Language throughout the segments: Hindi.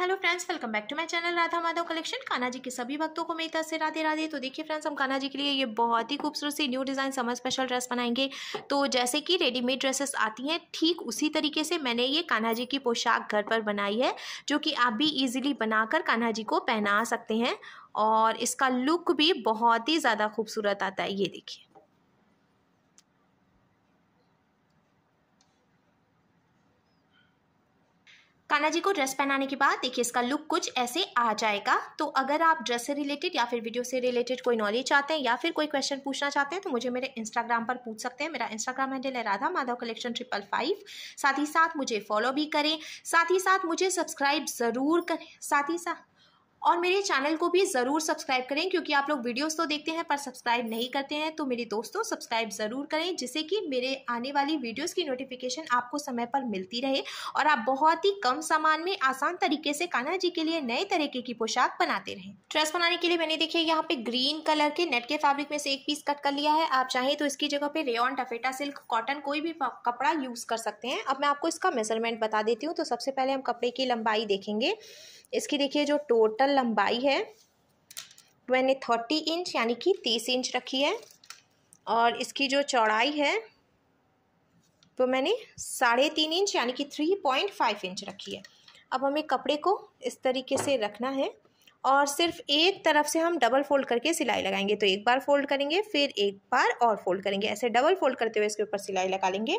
hello friends welcome back to my channel Radha Madhav collection Kanha ji के सभी भक्तों को मेरी तरफ से राधे राधे तो देखिए फ्रेंड्स हम कान्हा जी के लिए ये बहुत ही खूबसूरत सी new design summer special dress बनाएंगे तो जैसे कि रेडीमेड ड्रेसेस आती हैं ठीक उसी तरीके से मैंने ये कान्हा जी की पोशाक घर पर बनाई है जो कि आप भी ईजिली बनाकर कान्हा जी को पहना सकते हैं और इसका लुक भी बहुत ही ज़्यादा खूबसूरत आता है ये देखिए कान्हा जी को ड्रेस पहनाने के बाद देखिए इसका लुक कुछ ऐसे आ जाएगा तो अगर आप ड्रेस से रिलेटेड या फिर वीडियो से रिलेटेड कोई नॉलेज चाहते हैं या फिर कोई क्वेश्चन पूछना चाहते हैं तो मुझे मेरे इंस्टाग्राम पर पूछ सकते हैं मेरा इंस्टाग्राम हैंडल है Radha Madhav collection triple five साथ ही साथ मुझे फॉलो भी करें साथ ही साथ मुझे सब्सक्राइब ज़रूर करें साथ ही साथ और मेरे चैनल को भी ज़रूर सब्सक्राइब करें क्योंकि आप लोग वीडियोस तो देखते हैं पर सब्सक्राइब नहीं करते हैं तो मेरे दोस्तों सब्सक्राइब ज़रूर करें जिससे कि मेरे आने वाली वीडियोस की नोटिफिकेशन आपको समय पर मिलती रहे और आप बहुत ही कम सामान में आसान तरीके से कान्हा जी के लिए नए तरीके की पोशाक बनाते रहें ड्रेस बनाने के लिए मैंने देखिए यहाँ पे ग्रीन कलर के नेट के फैब्रिक में से एक पीस कट कर लिया है आप चाहें तो इसकी जगह पे रेन टफेटा सिल्क कॉटन कोई भी कपड़ा यूज़ कर सकते हैं अब मैं आपको इसका मेजरमेंट बता देती हूँ तो सबसे पहले हम कपड़े की लंबाई देखेंगे इसकी देखिए जो टोटल लंबाई है मैंने थर्टी इंच यानी कि तीस इंच रखी है और इसकी जो चौड़ाई है वो मैंने साढ़े तीन इंच यानी कि थ्री पॉइंट फाइव इंच रखी है अब हमें कपड़े को इस तरीके से रखना है और सिर्फ एक तरफ से हम डबल फोल्ड करके सिलाई लगाएंगे तो एक बार फोल्ड करेंगे फिर एक बार और फोल्ड करेंगे ऐसे डबल फोल्ड करते हुए इसके ऊपर सिलाई लगा लेंगे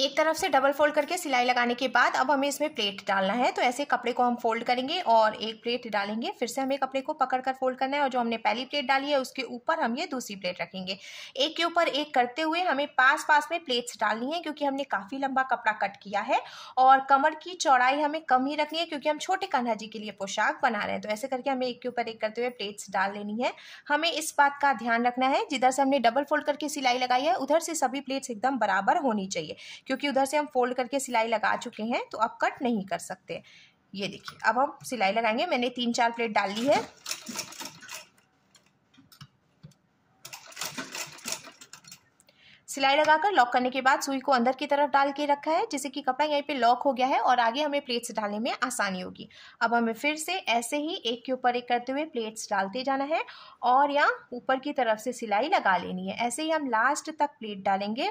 एक तरफ से डबल फोल्ड करके सिलाई लगाने के बाद अब हमें इसमें प्लेट डालना है तो ऐसे कपड़े को हम फोल्ड करेंगे और एक प्लेट डालेंगे फिर से हमें कपड़े को पकड़ कर फोल्ड करना है और जो हमने पहली प्लेट डाली है उसके ऊपर हम ये दूसरी प्लेट रखेंगे एक के ऊपर एक करते हुए हमें पास पास में प्लेट्स डालनी है क्योंकि हमने काफ़ी लंबा कपड़ा कट किया है और कमर की चौड़ाई हमें कम ही रखनी है क्योंकि हम छोटे कान्हा जी के लिए पोशाक बना रहे हैं तो ऐसे करके हमें एक के ऊपर एक करते हुए प्लेट्स डाल लेनी है हमें इस बात का ध्यान रखना है जिधर से हमने डबल फोल्ड करके सिलाई लगाई है उधर से सभी प्लेट्स एकदम बराबर होनी चाहिए क्योंकि उधर से हम फोल्ड करके सिलाई लगा चुके हैं तो अब कट नहीं कर सकते ये देखिए अब हम सिलाई लगाएंगे मैंने तीन चार प्लेट डाल ली है सिलाई लगाकर लॉक करने के बाद सुई को अंदर की तरफ डाल के रखा है जिससे कि कपड़ा यहीं पे लॉक हो गया है और आगे हमें प्लेट्स डालने में आसानी होगी अब हमें फिर से ऐसे ही एक के ऊपर एक करते हुए प्लेट्स डालते जाना है और यहाँ ऊपर की तरफ से सिलाई लगा लेनी है ऐसे ही हम लास्ट तक प्लेट डालेंगे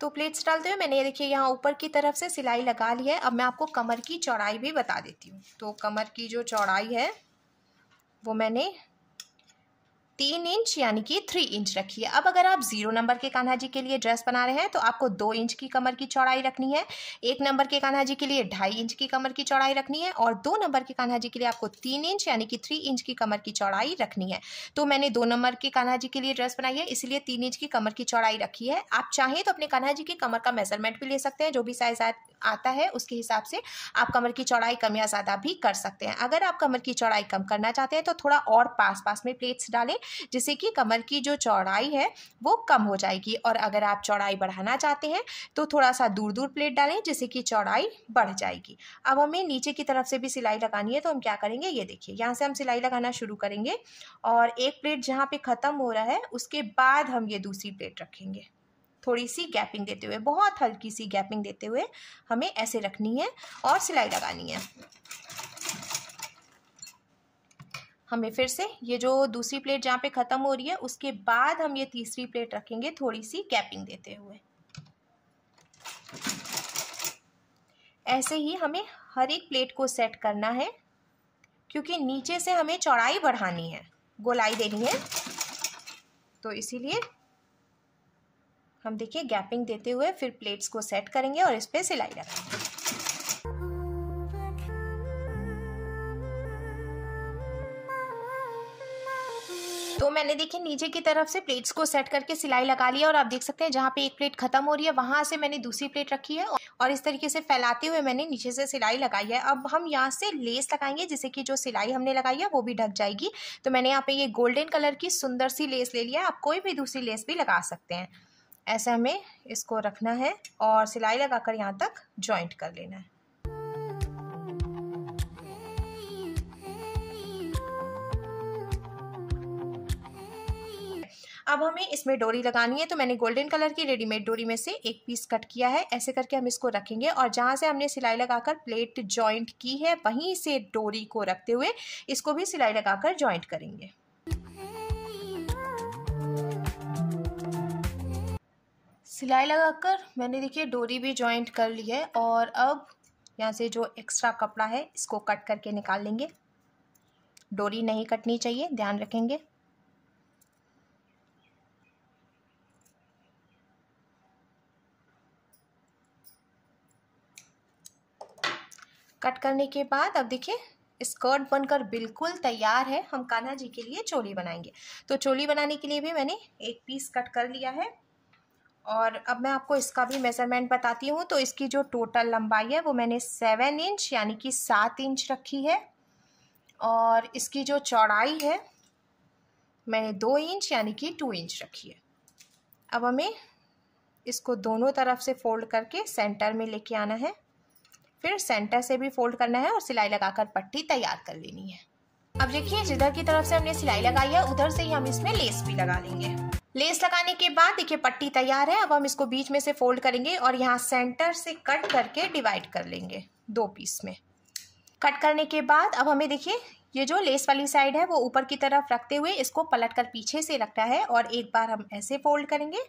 तो प्लेट्स डालते हुए मैंने ये देखिए यहाँ ऊपर की तरफ से सिलाई लगा ली है अब मैं आपको कमर की चौड़ाई भी बता देती हूँ तो कमर की जो चौड़ाई है वो मैंने तीन इंच यानी कि थ्री इंच रखिए अब अगर आप जीरो नंबर के कान्हा जी के लिए ड्रेस बना रहे हैं तो आपको दो इंच की कमर की चौड़ाई रखनी है एक नंबर के कान्हा जी के लिए ढाई इंच की कमर की चौड़ाई रखनी है और दो नंबर के कान्हा जी के लिए आपको तीन इंच यानी कि थ्री इंच की कमर की चौड़ाई रखनी है तो मैंने दो नंबर के कान्हा जी के लिए ड्रेस बनाई है इसलिए तीन इंच की कमर की चौड़ाई रखी है आप चाहें तो अपने कान्हा जी की कमर का मेजरमेंट भी ले सकते हैं जो भी साइज आता है उसके हिसाब से आप कमर की चौड़ाई कम या ज़्यादा भी कर सकते हैं अगर आप कमर की चौड़ाई कम करना चाहते हैं तो थोड़ा और पास पास में प्लेट्स डालें जिससे कि कमर की जो चौड़ाई है वो कम हो जाएगी और अगर आप चौड़ाई बढ़ाना चाहते हैं तो थोड़ा सा दूर दूर प्लेट डालें जिससे कि चौड़ाई बढ़ जाएगी अब हमें नीचे की तरफ से भी सिलाई लगानी है तो हम क्या करेंगे ये देखिए यहाँ से हम सिलाई लगाना शुरू करेंगे और एक प्लेट जहाँ पर ख़त्म हो रहा है उसके बाद हम ये दूसरी प्लेट रखेंगे थोड़ी सी गैपिंग देते हुए बहुत हल्की सी गैपिंग देते हुए हमें ऐसे रखनी है और सिलाई लगानी है हमें फिर से ये जो दूसरी प्लेट जहाँ पे ख़त्म हो रही है उसके बाद हम ये तीसरी प्लेट रखेंगे थोड़ी सी गैपिंग देते हुए ऐसे ही हमें हर एक प्लेट को सेट करना है क्योंकि नीचे से हमें चौड़ाई बढ़ानी है गोलाई देनी है तो इसीलिए हम देखिए गैपिंग देते हुए फिर प्लेट्स को सेट करेंगे और इस पर सिलाई रखेंगे तो मैंने देखिए नीचे की तरफ से प्लेट्स को सेट करके सिलाई लगा लिया और आप देख सकते हैं जहाँ पे एक प्लेट खत्म हो रही है वहां से मैंने दूसरी प्लेट रखी है और इस तरीके से फैलाते हुए मैंने नीचे से सिलाई लगाई है अब हम यहाँ से लेस लगाएंगे जिससे कि जो सिलाई हमने लगाई है वो भी ढक जाएगी तो मैंने यहाँ पे ये गोल्डन कलर की सुंदर सी लेस ले लिया आप कोई भी दूसरी लेस भी लगा सकते हैं ऐसे हमें इसको रखना है और सिलाई लगाकर यहाँ तक जॉइंट कर लेना है अब हमें इसमें डोरी लगानी है तो मैंने गोल्डन कलर की रेडीमेड डोरी में से एक पीस कट किया है ऐसे करके हम इसको रखेंगे और जहाँ से हमने सिलाई लगाकर प्लेट जॉइंट की है वहीं से डोरी को रखते हुए इसको भी सिलाई लगाकर जॉइंट करेंगे सिलाई लगाकर मैंने देखिए डोरी भी ज्वाइंट कर ली है और अब यहाँ से जो एक्स्ट्रा कपड़ा है इसको कट करके निकाल लेंगे डोरी नहीं कटनी चाहिए ध्यान रखेंगे कट करने के बाद अब देखिए स्कर्ट बनकर बिल्कुल तैयार है हम कान्हा जी के लिए चोली बनाएंगे तो चोली बनाने के लिए भी मैंने एक पीस कट कर लिया है और अब मैं आपको इसका भी मेज़रमेंट बताती हूँ तो इसकी जो टोटल लंबाई है वो मैंने सेवन इंच यानी कि सात इंच रखी है और इसकी जो चौड़ाई है मैंने दो इंच यानी कि टू इंच रखी है अब हमें इसको दोनों तरफ से फोल्ड करके सेंटर में लेके आना है फिर सेंटर से भी फोल्ड करना है और सिलाई लगाकर पट्टी तैयार कर लेनी है अब देखिए जिधर की तरफ से हमने सिलाई लगाई है उधर से ही हम इसमें लेस भी लगा लेंगे लेस लगाने के बाद देखिए पट्टी तैयार है अब हम इसको बीच में से फोल्ड करेंगे और यहाँ सेंटर से कट करके डिवाइड कर लेंगे दो पीस में कट करने के बाद अब हमें देखिए ये जो लेस वाली साइड है वो ऊपर की तरफ रखते हुए इसको पलट कर पीछे से रखना है और एक बार हम ऐसे फोल्ड करेंगे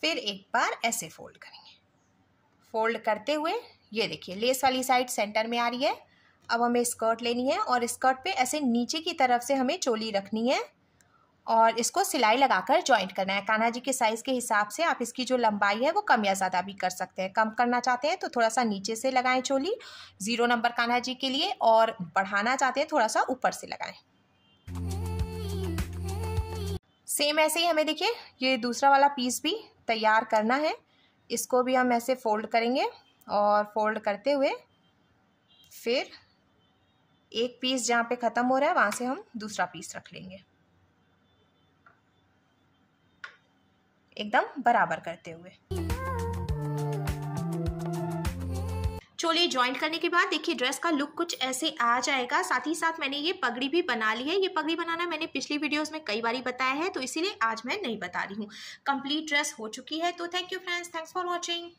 फिर एक बार ऐसे फोल्ड करेंगे फोल्ड करते हुए ये देखिए लेस वाली साइड सेंटर में आ रही है अब हमें स्कर्ट लेनी है और स्कर्ट पे ऐसे नीचे की तरफ से हमें चोली रखनी है और इसको सिलाई लगाकर ज्वाइंट करना है कान्हा जी के साइज़ के हिसाब से आप इसकी जो लंबाई है वो कम या ज़्यादा भी कर सकते हैं कम करना चाहते हैं तो थोड़ा सा नीचे से लगाएं चोली ज़ीरो नंबर कान्हा जी के लिए और बढ़ाना चाहते हैं थोड़ा सा ऊपर से लगाएं सेम ऐसे ही हमें देखिए ये दूसरा वाला पीस भी तैयार करना है इसको भी हम ऐसे फोल्ड करेंगे और फोल्ड करते हुए फिर एक पीस जहाँ पे ख़त्म हो रहा है वहाँ से हम दूसरा पीस रख लेंगे एकदम बराबर करते हुए चोली ज्वाइंट करने के बाद देखिए ड्रेस का लुक कुछ ऐसे आ जाएगा साथ ही साथ मैंने ये पगड़ी भी बना ली है ये पगड़ी बनाना मैंने पिछली वीडियोस में कई बारी बताया है तो इसीलिए आज मैं नहीं बता रही हूँ कंप्लीट ड्रेस हो चुकी है तो thank you friends thanks for watching